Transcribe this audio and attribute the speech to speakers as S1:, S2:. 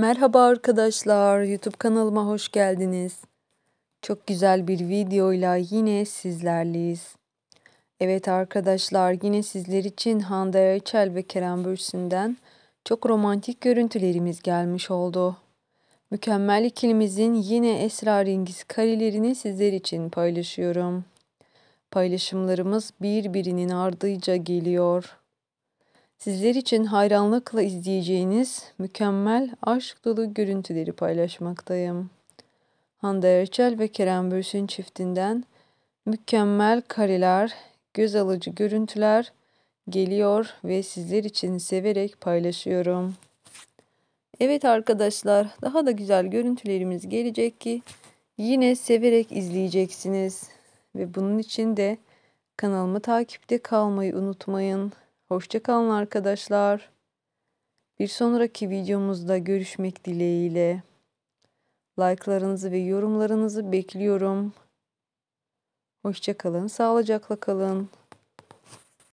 S1: Merhaba arkadaşlar, YouTube kanalıma hoş geldiniz. Çok güzel bir videoyla yine sizlerleyiz. Evet arkadaşlar, yine sizler için Hande Erçel ve Kerem Bürsin'den çok romantik görüntülerimiz gelmiş oldu. Mükemmel ikilimizin yine esrarengiz karelerini sizler için paylaşıyorum. Paylaşımlarımız birbirinin ardıyca geliyor sizler için hayranlıkla izleyeceğiniz mükemmel aşk dolu görüntüleri paylaşmaktayım. Hande Erçel ve Kerem Bürsin çiftinden mükemmel kareler, göz alıcı görüntüler geliyor ve sizler için severek paylaşıyorum. Evet arkadaşlar, daha da güzel görüntülerimiz gelecek ki yine severek izleyeceksiniz ve bunun için de kanalımı takipte kalmayı unutmayın. Hoşçakalın arkadaşlar. Bir sonraki videomuzda görüşmek dileğiyle. Like'larınızı ve yorumlarınızı bekliyorum. Hoşçakalın, sağlıcakla kalın.